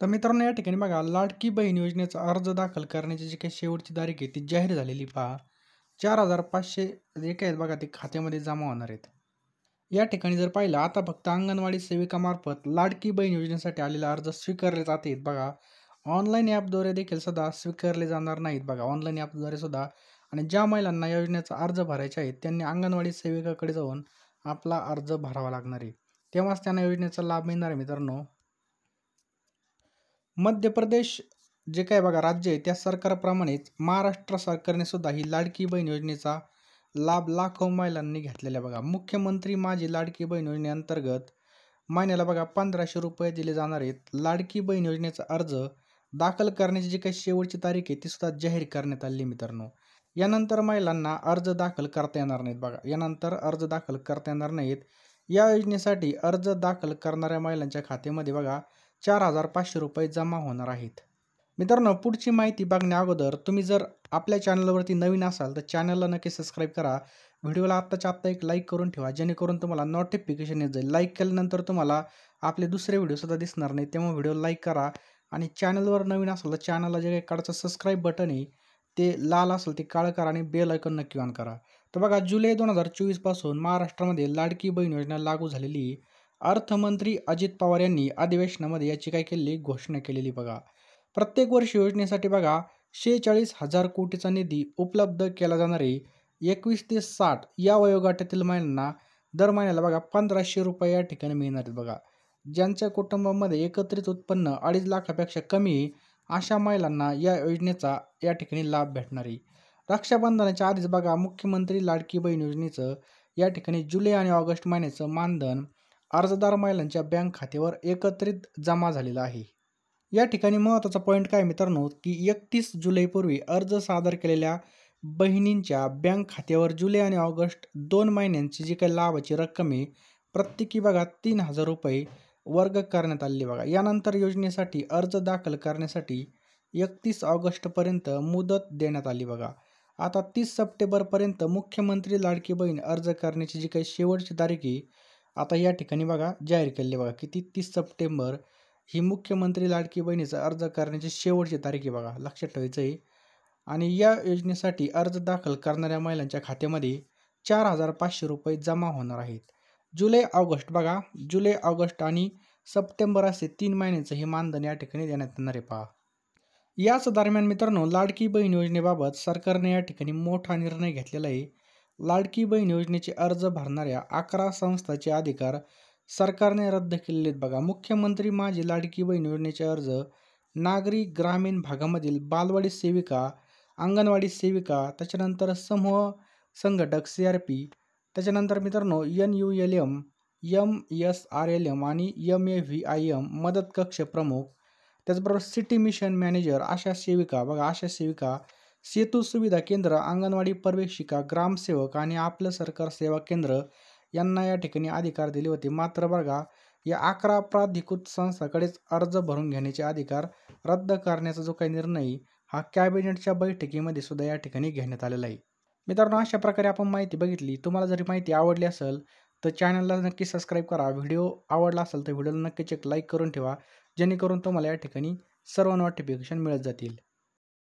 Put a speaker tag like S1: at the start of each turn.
S1: तर मित्रांनो या ठिकाणी बघा लाडकी बहीण योजनेचा अर्ज दाखल करण्याची जी काही शेवटची तारीख आहे ती जाहीर झालेली पहा चार हजार पाचशे जे काय आहेत बघा ते खात्यामध्ये जमा होणार आहेत या ठिकाणी जर पाहिलं आता फक्त अंगणवाडी सेविकामार्फत लाडकी बहीण योजनेसाठी आलेला अर्ज स्वीकारले जात आहेत बघा ऑनलाईन ॲपद्वारे देखील सुद्धा स्वीकारले जाणार नाहीत बघा ऑनलाईन ॲपद्वारे सुद्धा आणि ज्या महिलांना योजनेचा अर्ज भरायचा आहेत त्यांनी अंगणवाडी सेविकाकडे जाऊन आपला अर्ज भरावा लागणार आहे तेव्हाच त्यांना योजनेचा लाभ मिळणार आहे मित्रांनो मध्य प्रदेश जे काय बघा राज्य आहे त्या सरकारप्रमाणेच महाराष्ट्र सरकारने सुद्धा ही लाडकी बहीण योजनेचा लाभ लाखो महिलांनी घेतलेला बघा मुख्यमंत्री माझी लाडकी बहीण योजनेअंतर्गत महिन्याला बघा पंधराशे रुपये दिले जाणार आहेत लाडकी बहीण योजनेचा अर्ज दाखल करण्याची जी काही शेवटची तारीख आहे ती सुद्धा जाहीर करण्यात आली मित्रांनो यानंतर महिलांना अर्ज दाखल करता येणार नाहीत बघा यानंतर अर्ज दाखल करता येणार नाहीत या योजनेसाठी अर्ज दाखल करणाऱ्या महिलांच्या खात्यामध्ये बघा चार हजार पाचशे रुपये जमा होणार आहेत मित्रांनो पुढची माहिती बघण्या अगोदर तुम्ही जर आपल्या चॅनलवरती नवीन असाल तर चॅनलला नक्की सबस्क्राईब करा व्हिडिओला आत्ताच्या आत्ता एक लाईक करून ठेवा जेणेकरून तुम्हाला नोटिफिकेशन येत जाईल लाईक केल्यानंतर तुम्हाला आपले दुसरे व्हिडिओसुद्धा दिसणार नाही तेव्हा व्हिडिओ लाईक करा आणि चॅनलवर नवीन असाल तर चॅनलला जे काही काळचं सबस्क्राईब बटन आहे ते लाल असेल ते काळं करा आणि बेल ऐकून नक्की ऑन करा तर बघा जुलै दोन हजार चोवीसपासून महाराष्ट्रामध्ये लाडकी बहीण योजना लागू झालेली अर्थमंत्री अजित पवार यांनी अधिवेशनामध्ये याची काय केलेली घोषणा केलेली बघा प्रत्येक वर्ष योजनेसाठी बघा शेहेचाळीस हजार कोटीचा निधी उपलब्ध केला जाणारे एकवीस ते साठ या वयोगटातील महिलांना दर महिन्याला बघा पंधराशे रुपये या ठिकाणी मिळणार आहेत बघा ज्यांच्या कुटुंबामध्ये एकत्रित उत्पन्न अडीच लाखापेक्षा कमी अशा महिलांना या योजनेचा या ठिकाणी लाभ भेटणार आहे रक्षाबंधनाच्या आधीच बघा मुख्यमंत्री लाडकी बहीण योजनेचं या ठिकाणी जुलै आणि ऑगस्ट महिन्याचं मानधन अर्जदार महिलांच्या बँक खात्यावर एकत्रित जमा झालेला आहे या ठिकाणी महत्त्वाचा पॉईंट काय मित्रांनो की एकतीस जुलैपूर्वी अर्ज सादर केलेल्या बहिणींच्या बँक खात्यावर जुलै आणि ऑगस्ट दोन महिन्यांची जी काही लाभाची रक्कम आहे प्रत्येकी बघा तीन हजार रुपये वर्ग करण्यात आलेली बघा यानंतर योजनेसाठी अर्ज दाखल करण्यासाठी एकतीस ऑगस्टपर्यंत मुदत देण्यात आली बघा आता तीस सप्टेंबरपर्यंत मुख्यमंत्री लाडकी बहीण अर्ज करण्याची जी काही शेवटची तारीख आहे आता या ठिकाणी बघा जाहीर केले बघा किती तीस सप्टेंबर ही मुख्यमंत्री लाडकी बहिणीचा अर्ज करण्याची शेवटची तारीख आहे बघा लक्षात ठेवायचं आहे आणि या योजनेसाठी अर्ज दाखल करणाऱ्या महिलांच्या खात्यामध्ये चार हजार पाचशे रुपये जमा होणार आहेत जुलै ऑगस्ट बघा जुलै ऑगस्ट आणि सप्टेंबर असे तीन महिन्यांचं हे मानधन या ठिकाणी देण्यात येणार आहे पहा याच दरम्यान मित्रांनो लाडकी बहीण योजनेबाबत सरकारने या ठिकाणी मोठा निर्णय घेतलेला आहे लाडकी बहीण योजनेचे अर्ज भरणाऱ्या अकरा संस्थांचे अधिकार सरकारने रद्द केलेले बघा मुख्यमंत्री माझी लाडकी बहीण योजनेचे अर्ज नागरी ग्रामीण भागामधील बालवाडी सेविका अंगणवाडी सेविका त्याच्यानंतर समूह संघटक सी आर पी त्याच्यानंतर मित्रांनो N U L M M S R L M आणि M A V I M मदत कक्ष प्रमुख त्याचबरोबर सिटी मिशन मॅनेजर अशा सेविका बघा अशा सेविका सेतू सुविधा केंद्र अंगणवाडी पर्यवेक्षिका ग्रामसेवक आणि आपलं सरकार सेवा केंद्र यांना या ठिकाणी अधिकार दिले होते मात्र बघा या अकरा प्राधिकृत संस्थाकडेच अर्ज भरून घेण्याचे अधिकार रद्द करण्याचा जो काही निर्णय हा कॅबिनेटच्या बैठकीमध्ये सुद्धा या ठिकाणी घेण्यात आलेला आहे मित्रांनो अशा प्रकारे आपण माहिती बघितली तुम्हाला जरी माहिती आवडली असेल तर चॅनलला नक्की सबस्क्राईब करा व्हिडिओ आवडला असेल तर व्हिडिओला नक्कीच एक लाईक करून ठेवा जेणेकरून तुम्हाला या ठिकाणी सर्व नोटिफिकेशन मिळत जातील